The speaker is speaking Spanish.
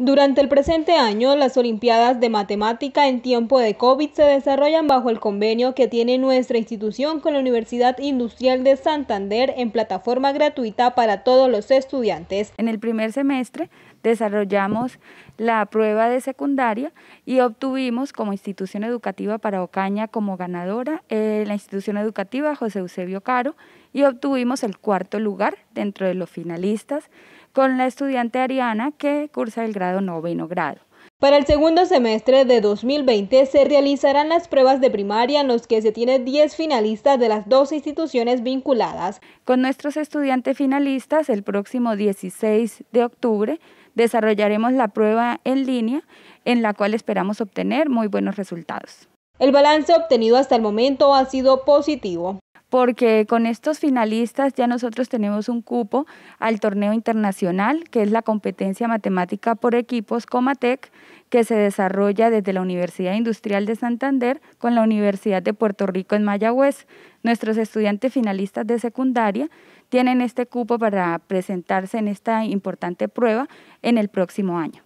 Durante el presente año, las Olimpiadas de Matemática en tiempo de COVID se desarrollan bajo el convenio que tiene nuestra institución con la Universidad Industrial de Santander en plataforma gratuita para todos los estudiantes. En el primer semestre desarrollamos la prueba de secundaria y obtuvimos como institución educativa para Ocaña como ganadora eh, la institución educativa José Eusebio Caro y obtuvimos el cuarto lugar dentro de los finalistas con la estudiante Ariana que cursa el grado noveno grado. Para el segundo semestre de 2020 se realizarán las pruebas de primaria en los que se tienen 10 finalistas de las dos instituciones vinculadas. Con nuestros estudiantes finalistas, el próximo 16 de octubre desarrollaremos la prueba en línea en la cual esperamos obtener muy buenos resultados. El balance obtenido hasta el momento ha sido positivo porque con estos finalistas ya nosotros tenemos un cupo al torneo internacional, que es la competencia matemática por equipos Comatec, que se desarrolla desde la Universidad Industrial de Santander con la Universidad de Puerto Rico en Mayagüez. Nuestros estudiantes finalistas de secundaria tienen este cupo para presentarse en esta importante prueba en el próximo año.